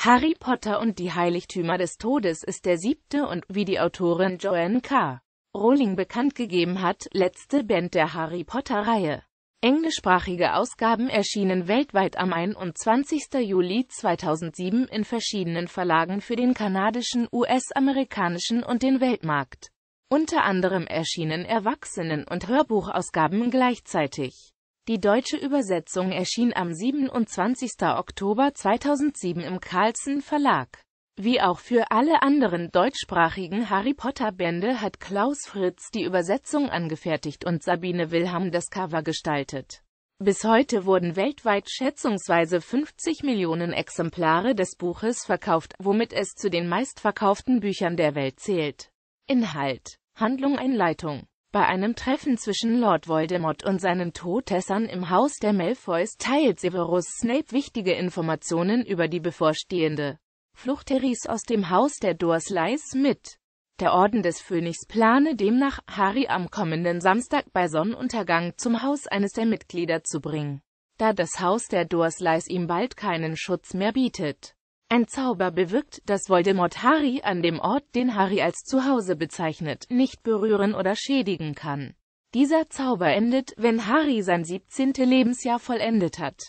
Harry Potter und die Heiligtümer des Todes ist der siebte und, wie die Autorin Joanne K. Rowling bekannt gegeben hat, letzte Band der Harry Potter-Reihe. Englischsprachige Ausgaben erschienen weltweit am 21. Juli 2007 in verschiedenen Verlagen für den kanadischen, US-amerikanischen und den Weltmarkt. Unter anderem erschienen Erwachsenen- und Hörbuchausgaben gleichzeitig. Die deutsche Übersetzung erschien am 27. Oktober 2007 im Carlsen Verlag. Wie auch für alle anderen deutschsprachigen Harry-Potter-Bände hat Klaus Fritz die Übersetzung angefertigt und Sabine Wilhelm das Cover gestaltet. Bis heute wurden weltweit schätzungsweise 50 Millionen Exemplare des Buches verkauft, womit es zu den meistverkauften Büchern der Welt zählt. Inhalt Handlung Einleitung bei einem Treffen zwischen Lord Voldemort und seinen Todessern im Haus der Malfoys teilt Severus Snape wichtige Informationen über die bevorstehende Flucht Harrys aus dem Haus der Dursleys mit. Der Orden des Phönix plane demnach, Harry am kommenden Samstag bei Sonnenuntergang zum Haus eines der Mitglieder zu bringen, da das Haus der Dursleys ihm bald keinen Schutz mehr bietet. Ein Zauber bewirkt, dass Voldemort Harry an dem Ort, den Harry als Zuhause bezeichnet, nicht berühren oder schädigen kann. Dieser Zauber endet, wenn Harry sein 17. Lebensjahr vollendet hat.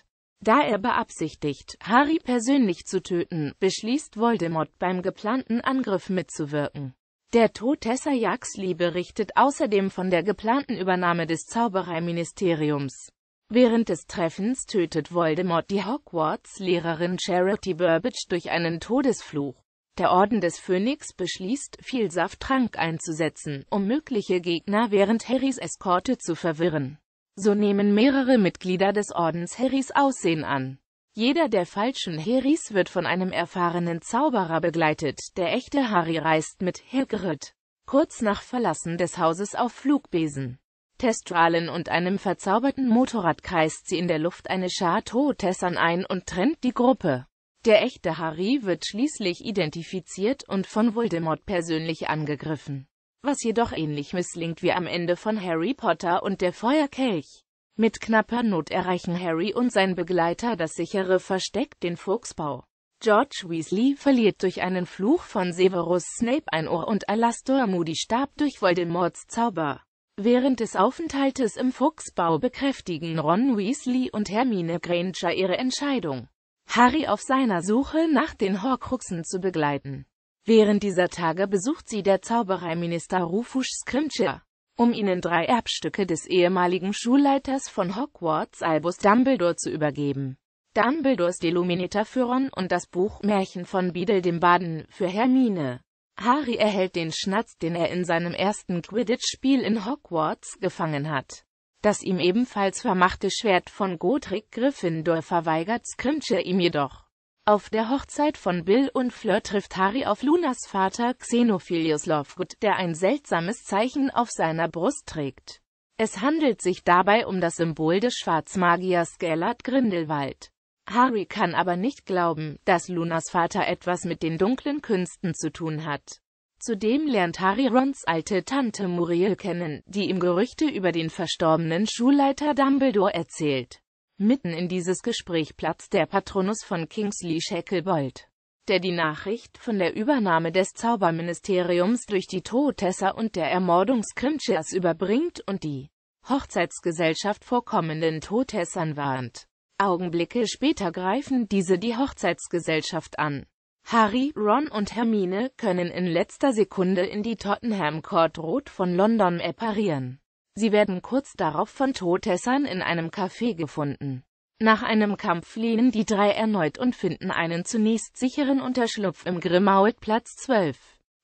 Da er beabsichtigt, Harry persönlich zu töten, beschließt Voldemort beim geplanten Angriff mitzuwirken. Der Tod Tessa Yaxley berichtet außerdem von der geplanten Übernahme des Zaubereiministeriums. Während des Treffens tötet Voldemort die Hogwarts-Lehrerin Charity Burbage durch einen Todesfluch. Der Orden des Phönix beschließt, viel Safttrank einzusetzen, um mögliche Gegner während Harrys Eskorte zu verwirren. So nehmen mehrere Mitglieder des Ordens Harrys Aussehen an. Jeder der falschen Harrys wird von einem erfahrenen Zauberer begleitet, der echte Harry reist mit Hagrid kurz nach Verlassen des Hauses auf Flugbesen. Testrahlen und einem verzauberten Motorrad kreist sie in der Luft eine Schar Todessern ein und trennt die Gruppe. Der echte Harry wird schließlich identifiziert und von Voldemort persönlich angegriffen. Was jedoch ähnlich misslingt wie am Ende von Harry Potter und der Feuerkelch. Mit knapper Not erreichen Harry und sein Begleiter das sichere Versteck, den Fuchsbau. George Weasley verliert durch einen Fluch von Severus Snape ein Ohr und Alastor Moody starb durch Voldemorts Zauber. Während des Aufenthaltes im Fuchsbau bekräftigen Ron Weasley und Hermine Granger ihre Entscheidung, Harry auf seiner Suche nach den Horcruxen zu begleiten. Während dieser Tage besucht sie der Zaubereiminister Rufus Scrimger, um ihnen drei Erbstücke des ehemaligen Schulleiters von Hogwarts Albus Dumbledore zu übergeben. Dumbledores Deluminator für Ron und das Buch Märchen von Beadle dem Baden für Hermine. Harry erhält den Schnatz, den er in seinem ersten Quidditch-Spiel in Hogwarts gefangen hat. Das ihm ebenfalls vermachte Schwert von Godric Gryffindor verweigert Scrimgeour ihm jedoch. Auf der Hochzeit von Bill und Fleur trifft Harry auf Lunas Vater Xenophilius Lovegood, der ein seltsames Zeichen auf seiner Brust trägt. Es handelt sich dabei um das Symbol des Schwarzmagiers Gellert Grindelwald. Harry kann aber nicht glauben, dass Lunas Vater etwas mit den dunklen Künsten zu tun hat. Zudem lernt Harry Rons alte Tante Muriel kennen, die ihm Gerüchte über den verstorbenen Schulleiter Dumbledore erzählt. Mitten in dieses Gespräch platzt der Patronus von Kingsley Shacklebolt, der die Nachricht von der Übernahme des Zauberministeriums durch die Todesser und der Ermordung Scrimchers überbringt und die Hochzeitsgesellschaft vor kommenden Todessern warnt. Augenblicke später greifen diese die Hochzeitsgesellschaft an. Harry, Ron und Hermine können in letzter Sekunde in die Tottenham Court Road von London apparieren. Sie werden kurz darauf von Todessern in einem Café gefunden. Nach einem Kampf fliehen die drei erneut und finden einen zunächst sicheren Unterschlupf im Grimmauld Platz 12.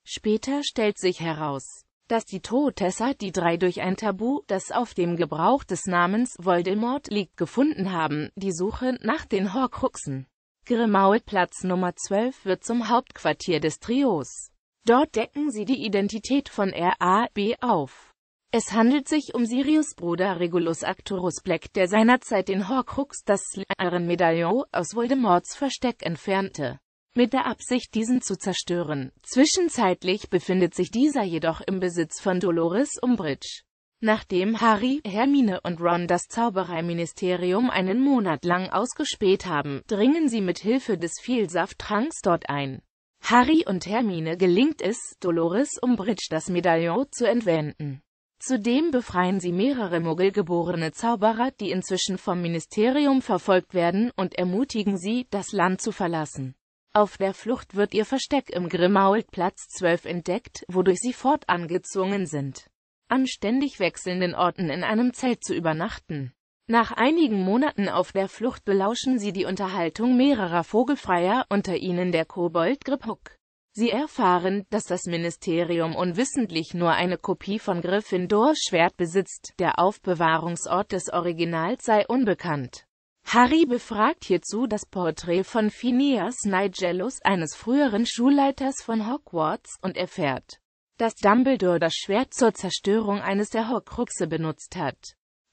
Später stellt sich heraus, dass die Todesser die drei durch ein Tabu, das auf dem Gebrauch des Namens Voldemort liegt, gefunden haben, die Suche nach den Horcruxen. Grimauld-Platz Nummer 12 wird zum Hauptquartier des Trios. Dort decken sie die Identität von R.A.B. auf. Es handelt sich um Sirius Bruder Regulus Arcturus Black, der seinerzeit den Horcrux, das Iron Medaillon, aus Voldemorts Versteck entfernte mit der Absicht, diesen zu zerstören. Zwischenzeitlich befindet sich dieser jedoch im Besitz von Dolores Umbridge. Nachdem Harry, Hermine und Ron das Zaubereiministerium einen Monat lang ausgespäht haben, dringen sie mit Hilfe des Vielsafttranks dort ein. Harry und Hermine gelingt es, Dolores Umbridge das Medaillon zu entwenden. Zudem befreien sie mehrere muggelgeborene Zauberer, die inzwischen vom Ministerium verfolgt werden, und ermutigen sie, das Land zu verlassen. Auf der Flucht wird ihr Versteck im Grimmauld-Platz 12 entdeckt, wodurch sie fortan gezwungen sind, an ständig wechselnden Orten in einem Zelt zu übernachten. Nach einigen Monaten auf der Flucht belauschen sie die Unterhaltung mehrerer Vogelfreier, unter ihnen der Kobold Griphook. Sie erfahren, dass das Ministerium unwissentlich nur eine Kopie von Gryffindors Schwert besitzt, der Aufbewahrungsort des Originals sei unbekannt. Harry befragt hierzu das Porträt von Phineas Nigellus, eines früheren Schulleiters von Hogwarts, und erfährt, dass Dumbledore das Schwert zur Zerstörung eines der Horcruxe benutzt hat.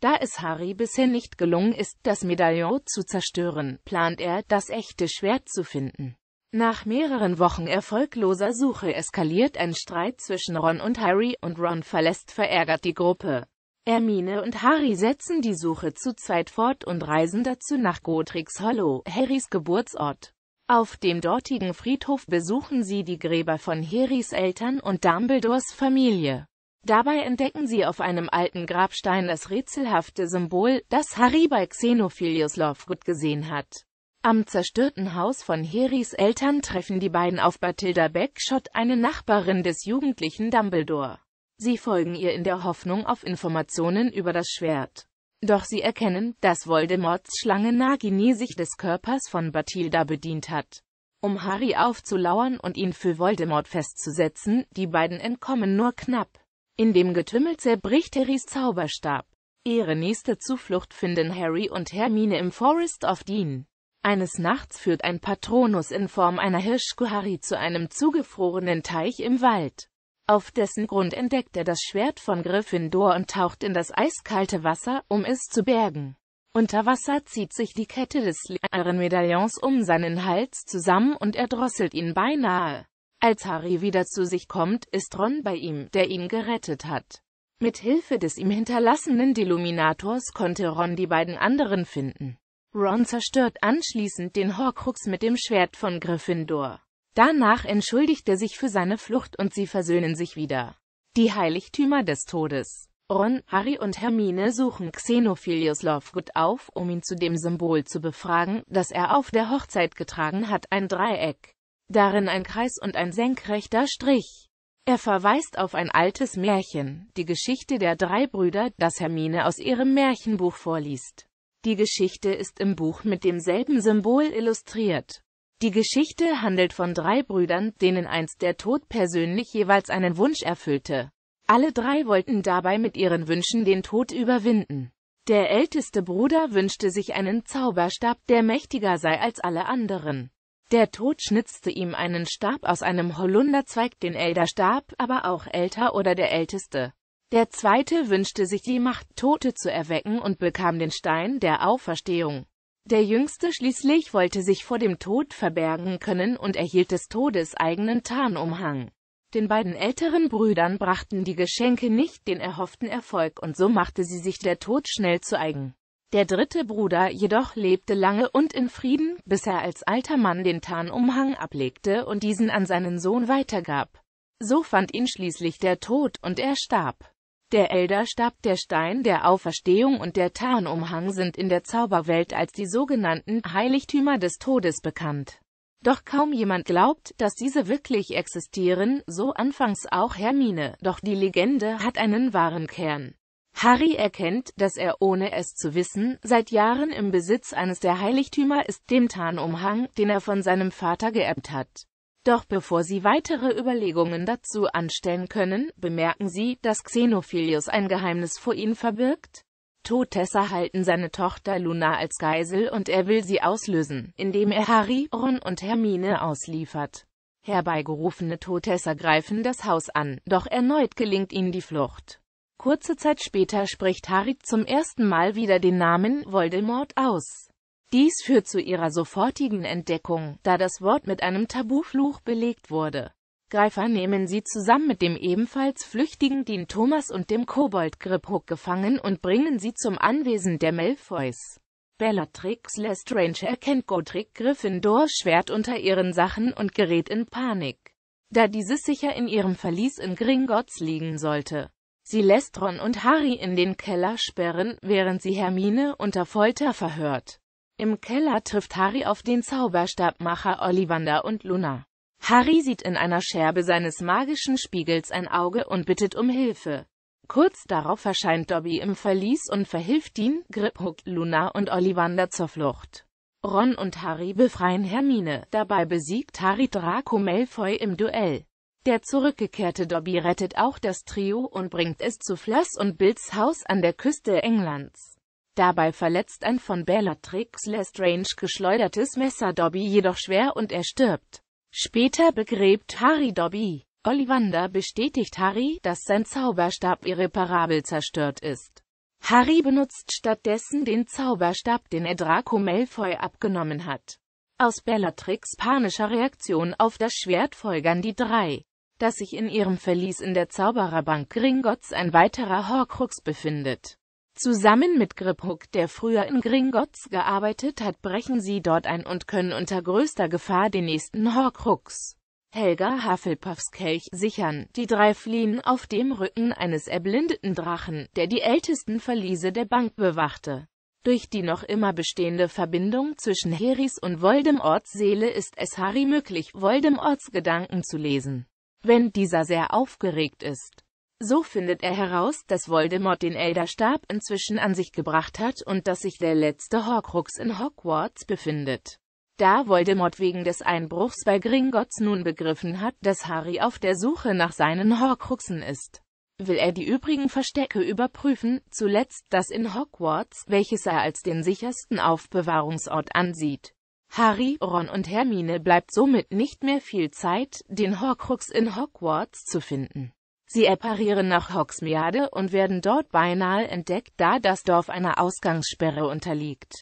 Da es Harry bisher nicht gelungen ist, das Medaillon zu zerstören, plant er, das echte Schwert zu finden. Nach mehreren Wochen erfolgloser Suche eskaliert ein Streit zwischen Ron und Harry, und Ron verlässt verärgert die Gruppe. Hermine und Harry setzen die Suche zu zweit fort und reisen dazu nach Godric's Hollow, Harrys Geburtsort. Auf dem dortigen Friedhof besuchen sie die Gräber von Harrys Eltern und Dumbledores Familie. Dabei entdecken sie auf einem alten Grabstein das rätselhafte Symbol, das Harry bei Xenophilius Lovegood gesehen hat. Am zerstörten Haus von Harrys Eltern treffen die beiden auf Bathilda Beckshot, eine Nachbarin des jugendlichen Dumbledore. Sie folgen ihr in der Hoffnung auf Informationen über das Schwert. Doch sie erkennen, dass Voldemorts Schlange Nagini sich des Körpers von Bathilda bedient hat. Um Harry aufzulauern und ihn für Voldemort festzusetzen, die beiden entkommen nur knapp. In dem Getümmel zerbricht Harrys Zauberstab. Ihre nächste Zuflucht finden Harry und Hermine im Forest of Dean. Eines Nachts führt ein Patronus in Form einer Hirschkuhari zu einem zugefrorenen Teich im Wald. Auf dessen Grund entdeckt er das Schwert von Gryffindor und taucht in das eiskalte Wasser, um es zu bergen. Unter Wasser zieht sich die Kette des leeren medaillons um seinen Hals zusammen und erdrosselt ihn beinahe. Als Harry wieder zu sich kommt, ist Ron bei ihm, der ihn gerettet hat. Mit Hilfe des ihm hinterlassenen Deluminators konnte Ron die beiden anderen finden. Ron zerstört anschließend den Horcrux mit dem Schwert von Gryffindor. Danach entschuldigt er sich für seine Flucht und sie versöhnen sich wieder. Die Heiligtümer des Todes Ron, Harry und Hermine suchen Xenophilius Lovegood auf, um ihn zu dem Symbol zu befragen, das er auf der Hochzeit getragen hat, ein Dreieck. Darin ein Kreis und ein senkrechter Strich. Er verweist auf ein altes Märchen, die Geschichte der drei Brüder, das Hermine aus ihrem Märchenbuch vorliest. Die Geschichte ist im Buch mit demselben Symbol illustriert. Die Geschichte handelt von drei Brüdern, denen einst der Tod persönlich jeweils einen Wunsch erfüllte. Alle drei wollten dabei mit ihren Wünschen den Tod überwinden. Der älteste Bruder wünschte sich einen Zauberstab, der mächtiger sei als alle anderen. Der Tod schnitzte ihm einen Stab aus einem Holunderzweig, den Elderstab, aber auch älter oder der Älteste. Der zweite wünschte sich die Macht, Tote zu erwecken und bekam den Stein der Auferstehung. Der Jüngste schließlich wollte sich vor dem Tod verbergen können und erhielt des Todes eigenen Tarnumhang. Den beiden älteren Brüdern brachten die Geschenke nicht den erhofften Erfolg und so machte sie sich der Tod schnell zu eigen. Der dritte Bruder jedoch lebte lange und in Frieden, bis er als alter Mann den Tarnumhang ablegte und diesen an seinen Sohn weitergab. So fand ihn schließlich der Tod und er starb. Der Elderstab, der Stein der Auferstehung und der Tarnumhang sind in der Zauberwelt als die sogenannten Heiligtümer des Todes bekannt. Doch kaum jemand glaubt, dass diese wirklich existieren, so anfangs auch Hermine, doch die Legende hat einen wahren Kern. Harry erkennt, dass er, ohne es zu wissen, seit Jahren im Besitz eines der Heiligtümer ist, dem Tarnumhang, den er von seinem Vater geerbt hat. Doch bevor Sie weitere Überlegungen dazu anstellen können, bemerken Sie, dass Xenophilius ein Geheimnis vor Ihnen verbirgt. Todesser halten seine Tochter Luna als Geisel und er will sie auslösen, indem er Harry, Ron und Hermine ausliefert. Herbeigerufene Todesser greifen das Haus an, doch erneut gelingt ihnen die Flucht. Kurze Zeit später spricht Harry zum ersten Mal wieder den Namen Voldemort aus. Dies führt zu ihrer sofortigen Entdeckung, da das Wort mit einem Tabufluch belegt wurde. Greifer nehmen sie zusammen mit dem ebenfalls flüchtigen Dean Thomas und dem Kobold Griphook gefangen und bringen sie zum Anwesen der Malfoys. Bellatrix Lestrange erkennt Godric Gryffindors Schwert unter ihren Sachen und gerät in Panik, da dieses sicher in ihrem Verlies in Gringotts liegen sollte. Sie lässt Ron und Harry in den Keller sperren, während sie Hermine unter Folter verhört. Im Keller trifft Harry auf den Zauberstabmacher Ollivander und Luna. Harry sieht in einer Scherbe seines magischen Spiegels ein Auge und bittet um Hilfe. Kurz darauf erscheint Dobby im Verlies und verhilft ihm, Griphook, Luna und Ollivander zur Flucht. Ron und Harry befreien Hermine, dabei besiegt Harry Draco Malfoy im Duell. Der zurückgekehrte Dobby rettet auch das Trio und bringt es zu Flöss und Bills Haus an der Küste Englands. Dabei verletzt ein von Bellatrix Lestrange geschleudertes Messer Dobby jedoch schwer und er stirbt. Später begräbt Harry Dobby. Ollivander bestätigt Harry, dass sein Zauberstab irreparabel zerstört ist. Harry benutzt stattdessen den Zauberstab, den er Draco Malfoy abgenommen hat. Aus Bellatrix panischer Reaktion auf das Schwert folgern die drei, dass sich in ihrem Verlies in der Zaubererbank Gringotts ein weiterer Horcrux befindet. Zusammen mit Griphook, der früher in Gringotts gearbeitet hat, brechen sie dort ein und können unter größter Gefahr den nächsten Horcrux. Helga Hufflepuffs Kelch sichern. Die drei fliehen auf dem Rücken eines erblindeten Drachen, der die ältesten Verliese der Bank bewachte. Durch die noch immer bestehende Verbindung zwischen Harrys und Voldemorts Seele ist es Harry möglich, Voldemorts Gedanken zu lesen, wenn dieser sehr aufgeregt ist. So findet er heraus, dass Voldemort den Elderstab inzwischen an sich gebracht hat und dass sich der letzte Horcrux in Hogwarts befindet. Da Voldemort wegen des Einbruchs bei Gringotts nun begriffen hat, dass Harry auf der Suche nach seinen Horcruxen ist, will er die übrigen Verstecke überprüfen, zuletzt das in Hogwarts, welches er als den sichersten Aufbewahrungsort ansieht. Harry, Ron und Hermine bleibt somit nicht mehr viel Zeit, den Horcrux in Hogwarts zu finden. Sie apparieren nach Hoxmiade und werden dort beinahe entdeckt, da das Dorf einer Ausgangssperre unterliegt.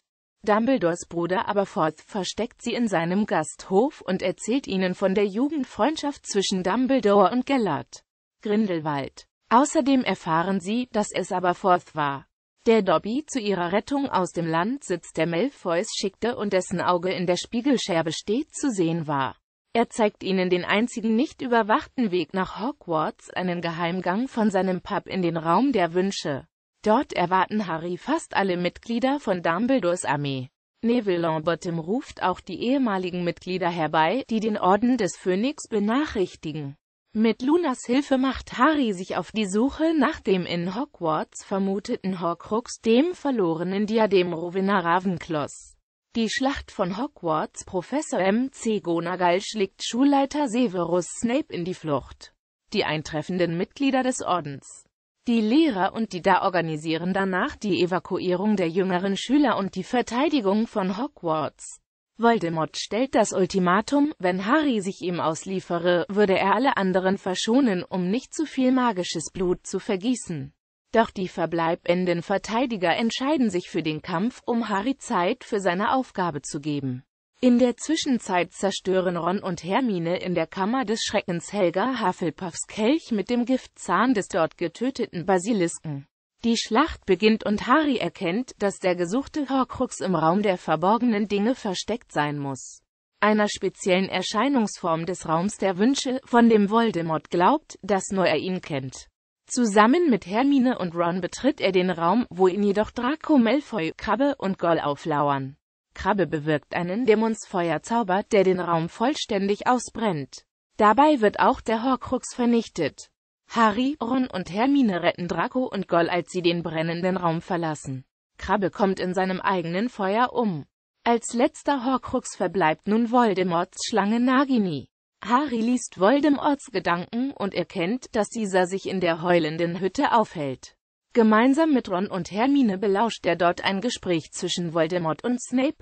Dumbledores Bruder Aberforth versteckt sie in seinem Gasthof und erzählt ihnen von der Jugendfreundschaft zwischen Dumbledore und Gellert Grindelwald. Außerdem erfahren sie, dass es Aberforth war, der Dobby zu ihrer Rettung aus dem Land sitzt der Malfoys schickte und dessen Auge in der Spiegelscherbe steht zu sehen war. Er zeigt ihnen den einzigen nicht überwachten Weg nach Hogwarts, einen Geheimgang von seinem Pub in den Raum der Wünsche. Dort erwarten Harry fast alle Mitglieder von Dumbledores Armee. Neville Longbottom ruft auch die ehemaligen Mitglieder herbei, die den Orden des Phönix benachrichtigen. Mit Lunas Hilfe macht Harry sich auf die Suche nach dem in Hogwarts vermuteten Horcrux, dem verlorenen Diadem Rowena Ravenclaws. Die Schlacht von Hogwarts Professor M.C. C. Gonagal schlägt Schulleiter Severus Snape in die Flucht. Die eintreffenden Mitglieder des Ordens, die Lehrer und die da organisieren danach die Evakuierung der jüngeren Schüler und die Verteidigung von Hogwarts. Voldemort stellt das Ultimatum, wenn Harry sich ihm ausliefere, würde er alle anderen verschonen, um nicht zu viel magisches Blut zu vergießen. Doch die verbleibenden Verteidiger entscheiden sich für den Kampf, um Harry Zeit für seine Aufgabe zu geben. In der Zwischenzeit zerstören Ron und Hermine in der Kammer des Schreckens Helga Hufflepuffs Kelch mit dem Giftzahn des dort getöteten Basilisken. Die Schlacht beginnt und Harry erkennt, dass der gesuchte Horcrux im Raum der verborgenen Dinge versteckt sein muss. Einer speziellen Erscheinungsform des Raums der Wünsche, von dem Voldemort glaubt, dass nur er ihn kennt. Zusammen mit Hermine und Ron betritt er den Raum, wo ihn jedoch Draco Malfoy, Krabbe und Goll auflauern. Krabbe bewirkt einen Dämonsfeuerzauber, der den Raum vollständig ausbrennt. Dabei wird auch der Horcrux vernichtet. Harry, Ron und Hermine retten Draco und Goll, als sie den brennenden Raum verlassen. Krabbe kommt in seinem eigenen Feuer um. Als letzter Horcrux verbleibt nun Voldemorts Schlange Nagini. Harry liest Voldemorts Gedanken und erkennt, dass dieser sich in der heulenden Hütte aufhält. Gemeinsam mit Ron und Hermine belauscht er dort ein Gespräch zwischen Voldemort und Snape.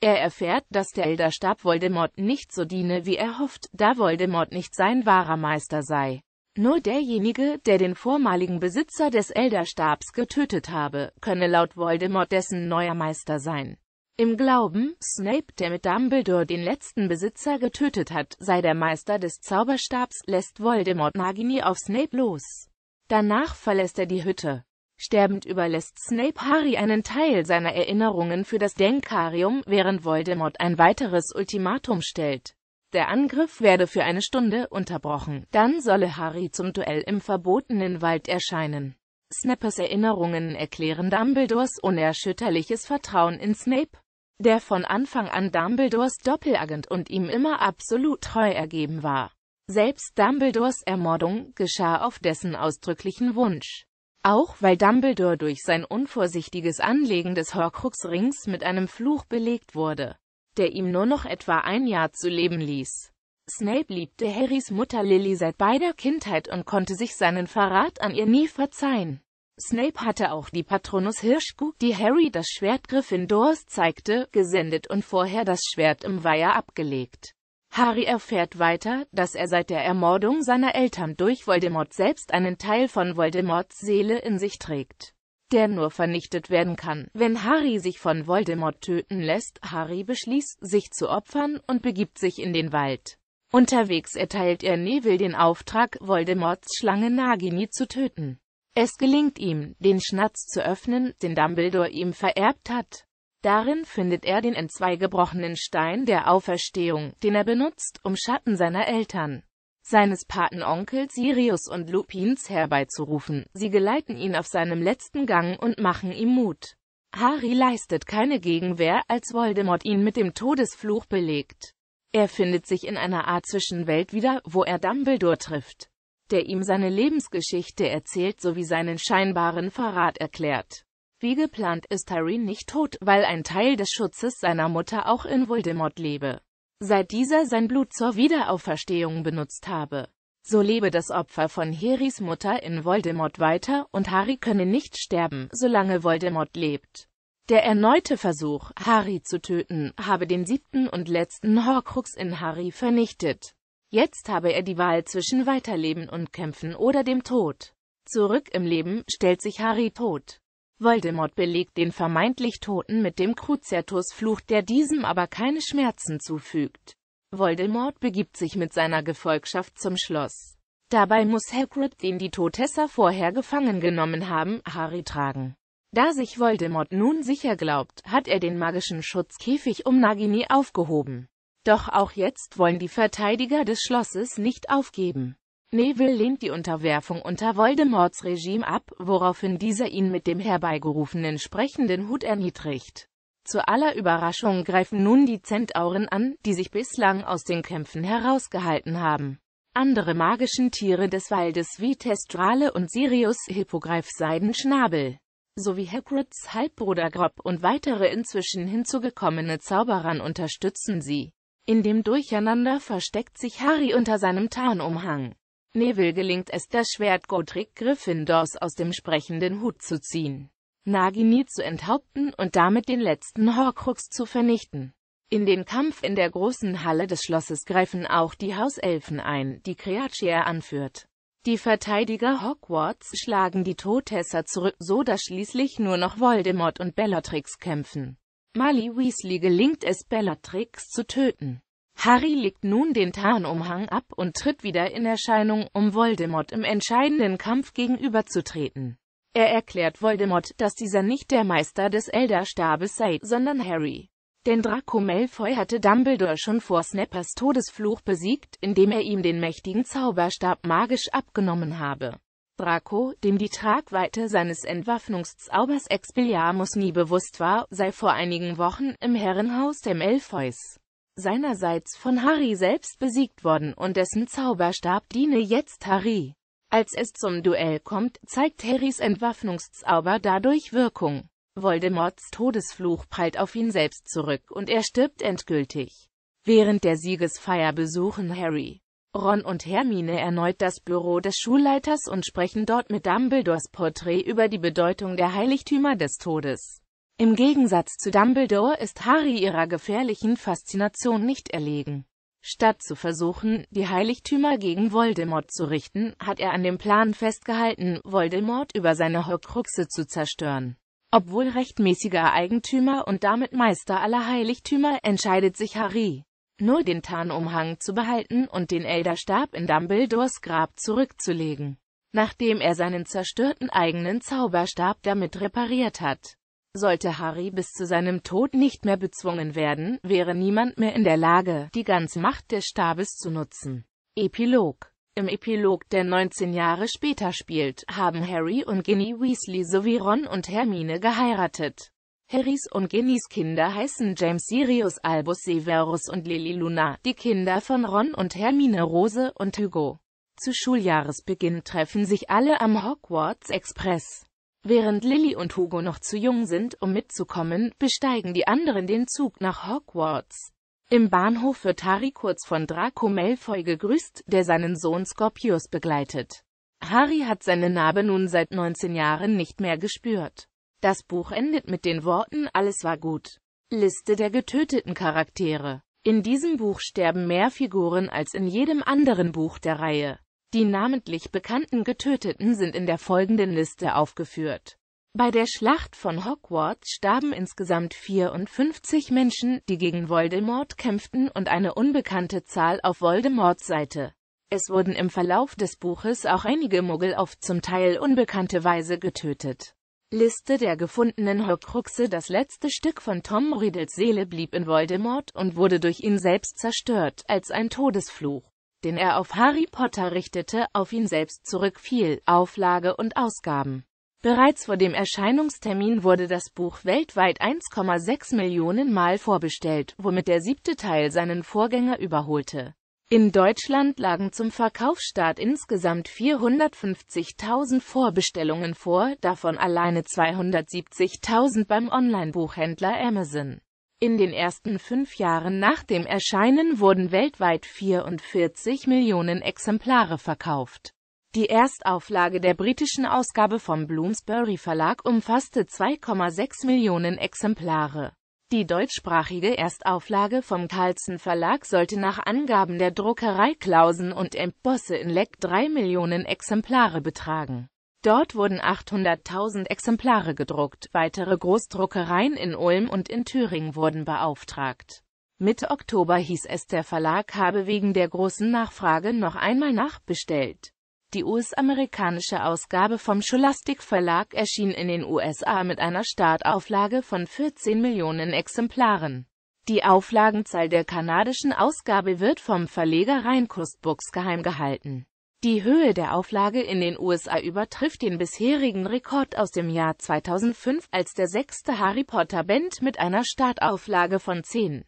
Er erfährt, dass der Elderstab Voldemort nicht so diene, wie er hofft, da Voldemort nicht sein wahrer Meister sei. Nur derjenige, der den vormaligen Besitzer des Elderstabs getötet habe, könne laut Voldemort dessen neuer Meister sein. Im Glauben, Snape, der mit Dumbledore den letzten Besitzer getötet hat, sei der Meister des Zauberstabs, lässt Voldemort Nagini auf Snape los. Danach verlässt er die Hütte. Sterbend überlässt Snape Harry einen Teil seiner Erinnerungen für das Denkarium, während Voldemort ein weiteres Ultimatum stellt. Der Angriff werde für eine Stunde unterbrochen, dann solle Harry zum Duell im verbotenen Wald erscheinen. Snappers Erinnerungen erklären Dumbledores unerschütterliches Vertrauen in Snape der von Anfang an Dumbledores Doppelagent und ihm immer absolut treu ergeben war. Selbst Dumbledores Ermordung geschah auf dessen ausdrücklichen Wunsch. Auch weil Dumbledore durch sein unvorsichtiges Anlegen des Horcrux-Rings mit einem Fluch belegt wurde, der ihm nur noch etwa ein Jahr zu leben ließ. Snape liebte Harrys Mutter Lily seit beider Kindheit und konnte sich seinen Verrat an ihr nie verzeihen. Snape hatte auch die Patronus Hirschkuh, die Harry das Schwert Gryffindors zeigte, gesendet und vorher das Schwert im Weiher abgelegt. Harry erfährt weiter, dass er seit der Ermordung seiner Eltern durch Voldemort selbst einen Teil von Voldemorts Seele in sich trägt, der nur vernichtet werden kann, wenn Harry sich von Voldemort töten lässt. Harry beschließt, sich zu opfern und begibt sich in den Wald. Unterwegs erteilt er Neville den Auftrag, Voldemorts Schlange Nagini zu töten. Es gelingt ihm, den Schnatz zu öffnen, den Dumbledore ihm vererbt hat. Darin findet er den entzweigebrochenen Stein der Auferstehung, den er benutzt, um Schatten seiner Eltern, seines Patenonkels Sirius und Lupins herbeizurufen. Sie geleiten ihn auf seinem letzten Gang und machen ihm Mut. Harry leistet keine Gegenwehr, als Voldemort ihn mit dem Todesfluch belegt. Er findet sich in einer Art Zwischenwelt wieder, wo er Dumbledore trifft der ihm seine Lebensgeschichte erzählt sowie seinen scheinbaren Verrat erklärt. Wie geplant ist Harry nicht tot, weil ein Teil des Schutzes seiner Mutter auch in Voldemort lebe. Seit dieser sein Blut zur Wiederauferstehung benutzt habe. So lebe das Opfer von Harrys Mutter in Voldemort weiter und Harry könne nicht sterben, solange Voldemort lebt. Der erneute Versuch, Harry zu töten, habe den siebten und letzten Horcrux in Harry vernichtet. Jetzt habe er die Wahl zwischen Weiterleben und Kämpfen oder dem Tod. Zurück im Leben stellt sich Harry tot. Voldemort belegt den vermeintlich Toten mit dem Cruciatus-Fluch, der diesem aber keine Schmerzen zufügt. Voldemort begibt sich mit seiner Gefolgschaft zum Schloss. Dabei muss Hagrid, den die Todesser vorher gefangen genommen haben, Harry tragen. Da sich Voldemort nun sicher glaubt, hat er den magischen Schutzkäfig um Nagini aufgehoben. Doch auch jetzt wollen die Verteidiger des Schlosses nicht aufgeben. Neville lehnt die Unterwerfung unter Voldemorts Regime ab, woraufhin dieser ihn mit dem herbeigerufenen sprechenden Hut erniedrigt. Zu aller Überraschung greifen nun die Zentauren an, die sich bislang aus den Kämpfen herausgehalten haben. Andere magischen Tiere des Waldes wie Testrale und Sirius Hippogreif Seidenschnabel, sowie Hagrids Halbbruder Grob und weitere inzwischen hinzugekommene Zauberern unterstützen sie. In dem Durcheinander versteckt sich Harry unter seinem Tarnumhang. Neville gelingt es, das Schwert Godric Gryffindors aus dem sprechenden Hut zu ziehen, Nagini zu enthaupten und damit den letzten Horcrux zu vernichten. In den Kampf in der großen Halle des Schlosses greifen auch die Hauselfen ein, die Creature anführt. Die Verteidiger Hogwarts schlagen die Todesser zurück, so dass schließlich nur noch Voldemort und Bellatrix kämpfen. Molly Weasley gelingt es Bellatrix zu töten. Harry legt nun den Tarnumhang ab und tritt wieder in Erscheinung, um Voldemort im entscheidenden Kampf gegenüberzutreten. Er erklärt Voldemort, dass dieser nicht der Meister des Elderstabes sei, sondern Harry. Denn Draco Malfoy hatte Dumbledore schon vor Snappers Todesfluch besiegt, indem er ihm den mächtigen Zauberstab magisch abgenommen habe. Draco, dem die Tragweite seines Entwaffnungszaubers Expelliarmus nie bewusst war, sei vor einigen Wochen im Herrenhaus der Malfoys seinerseits von Harry selbst besiegt worden und dessen Zauberstab diene jetzt Harry. Als es zum Duell kommt, zeigt Harrys Entwaffnungszauber dadurch Wirkung. Voldemorts Todesfluch prallt auf ihn selbst zurück und er stirbt endgültig. Während der Siegesfeier besuchen Harry Ron und Hermine erneut das Büro des Schulleiters und sprechen dort mit Dumbledores Porträt über die Bedeutung der Heiligtümer des Todes. Im Gegensatz zu Dumbledore ist Harry ihrer gefährlichen Faszination nicht erlegen. Statt zu versuchen, die Heiligtümer gegen Voldemort zu richten, hat er an dem Plan festgehalten, Voldemort über seine Horcruxe zu zerstören. Obwohl rechtmäßiger Eigentümer und damit Meister aller Heiligtümer, entscheidet sich Harry, nur den Tarnumhang zu behalten und den Elderstab in Dumbledores Grab zurückzulegen, nachdem er seinen zerstörten eigenen Zauberstab damit repariert hat. Sollte Harry bis zu seinem Tod nicht mehr bezwungen werden, wäre niemand mehr in der Lage, die ganze Macht des Stabes zu nutzen. Epilog Im Epilog, der 19 Jahre später spielt, haben Harry und Ginny Weasley sowie Ron und Hermine geheiratet. Harrys und Ginnys Kinder heißen James Sirius Albus Severus und Lily Luna, die Kinder von Ron und Hermine Rose und Hugo. Zu Schuljahresbeginn treffen sich alle am Hogwarts Express. Während Lily und Hugo noch zu jung sind, um mitzukommen, besteigen die anderen den Zug nach Hogwarts. Im Bahnhof wird Harry kurz von Draco Malfoy gegrüßt, der seinen Sohn Scorpius begleitet. Harry hat seine Narbe nun seit 19 Jahren nicht mehr gespürt. Das Buch endet mit den Worten Alles war gut. Liste der getöteten Charaktere In diesem Buch sterben mehr Figuren als in jedem anderen Buch der Reihe. Die namentlich bekannten Getöteten sind in der folgenden Liste aufgeführt. Bei der Schlacht von Hogwarts starben insgesamt 54 Menschen, die gegen Voldemort kämpften und eine unbekannte Zahl auf Voldemorts Seite. Es wurden im Verlauf des Buches auch einige Muggel auf zum Teil unbekannte Weise getötet. Liste der gefundenen Horcruxe Das letzte Stück von Tom Riddles Seele blieb in Voldemort und wurde durch ihn selbst zerstört, als ein Todesfluch, den er auf Harry Potter richtete, auf ihn selbst zurückfiel. Auflage und Ausgaben Bereits vor dem Erscheinungstermin wurde das Buch weltweit 1,6 Millionen Mal vorbestellt, womit der siebte Teil seinen Vorgänger überholte. In Deutschland lagen zum Verkaufsstart insgesamt 450.000 Vorbestellungen vor, davon alleine 270.000 beim Online-Buchhändler Amazon. In den ersten fünf Jahren nach dem Erscheinen wurden weltweit 44 Millionen Exemplare verkauft. Die Erstauflage der britischen Ausgabe vom Bloomsbury Verlag umfasste 2,6 Millionen Exemplare. Die deutschsprachige Erstauflage vom Carlsen Verlag sollte nach Angaben der Druckerei Klausen und Embosse in Leck 3 Millionen Exemplare betragen. Dort wurden 800.000 Exemplare gedruckt, weitere Großdruckereien in Ulm und in Thüringen wurden beauftragt. Mitte Oktober hieß es, der Verlag habe wegen der großen Nachfrage noch einmal nachbestellt. Die US-amerikanische Ausgabe vom Scholastic Verlag erschien in den USA mit einer Startauflage von 14 Millionen Exemplaren. Die Auflagenzahl der kanadischen Ausgabe wird vom Verleger Rheinkost Books geheim gehalten. Die Höhe der Auflage in den USA übertrifft den bisherigen Rekord aus dem Jahr 2005, als der sechste Harry Potter Band mit einer Startauflage von 10,8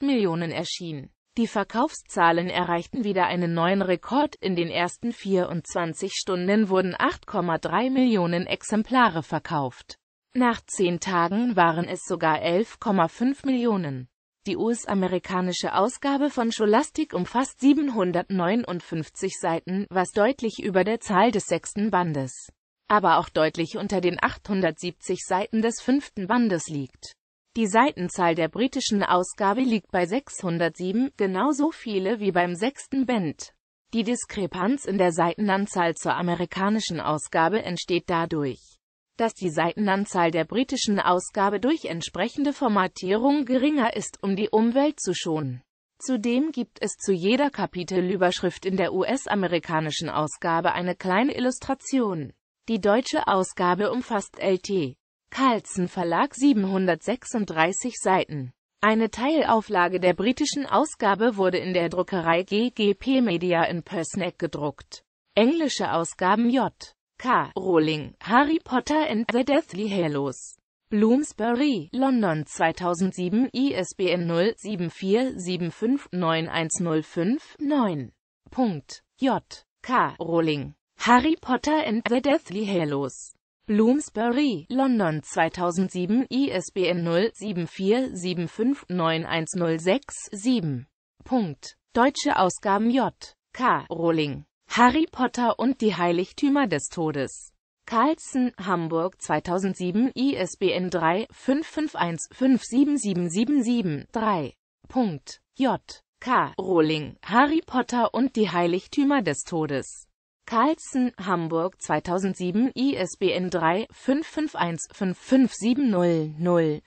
Millionen erschien die Verkaufszahlen erreichten wieder einen neuen Rekord, in den ersten 24 Stunden wurden 8,3 Millionen Exemplare verkauft. Nach zehn Tagen waren es sogar 11,5 Millionen. Die US-amerikanische Ausgabe von Scholastik umfasst 759 Seiten, was deutlich über der Zahl des sechsten Bandes, aber auch deutlich unter den 870 Seiten des fünften Bandes liegt die Seitenzahl der britischen Ausgabe liegt bei 607, genauso viele wie beim sechsten Band. Die Diskrepanz in der Seitenanzahl zur amerikanischen Ausgabe entsteht dadurch, dass die Seitenanzahl der britischen Ausgabe durch entsprechende Formatierung geringer ist, um die Umwelt zu schonen. Zudem gibt es zu jeder Kapitelüberschrift in der US-amerikanischen Ausgabe eine kleine Illustration. Die deutsche Ausgabe umfasst LT. Carlsen Verlag 736 Seiten. Eine Teilauflage der britischen Ausgabe wurde in der Druckerei GGP Media in Pößneck gedruckt. Englische Ausgaben J. K. Rowling, Harry Potter and the Deathly Hallows. Bloomsbury, London 2007, ISBN 0-7475-91059. Punkt. J. K. Rowling, Harry Potter and the Deathly Hallows. Bloomsbury, London 2007, ISBN 0 74759106 Punkt. Deutsche Ausgaben J. K. Rowling. Harry Potter und die Heiligtümer des Todes. Carlsen, Hamburg 2007, ISBN 3 551 57777 Punkt. J. K. Rowling, Harry Potter und die Heiligtümer des Todes. Carlsen, Hamburg 2007, ISBN 3 551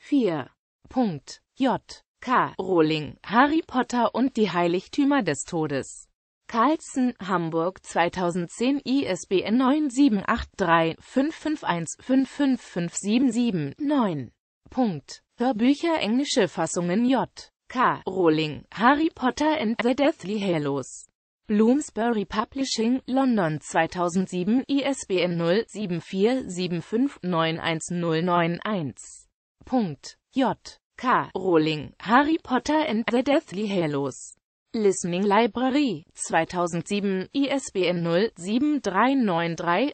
Punkt. J. K. Rowling, Harry Potter und die Heiligtümer des Todes. Carlsen, Hamburg 2010, ISBN 978355155577-9. Punkt. Hörbücher englische Fassungen J. K. Rowling, Harry Potter and the Deathly Hallows. Bloomsbury Publishing, London 2007, ISBN 0-7475910991. J. K. Rowling, Harry Potter and the Deathly Hallows. Listening Library, 2007, ISBN 0 7393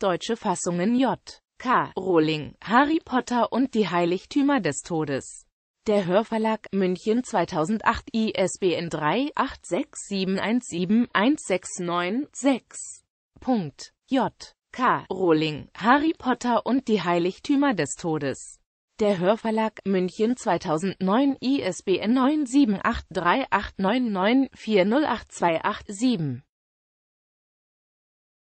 Deutsche Fassungen J. K. Rowling, Harry Potter und die Heiligtümer des Todes. Der Hörverlag München 2008 ISBN 386717169-6. Punkt. J. K. Rowling, Harry Potter und die Heiligtümer des Todes. Der Hörverlag München 2009 ISBN 9783899408287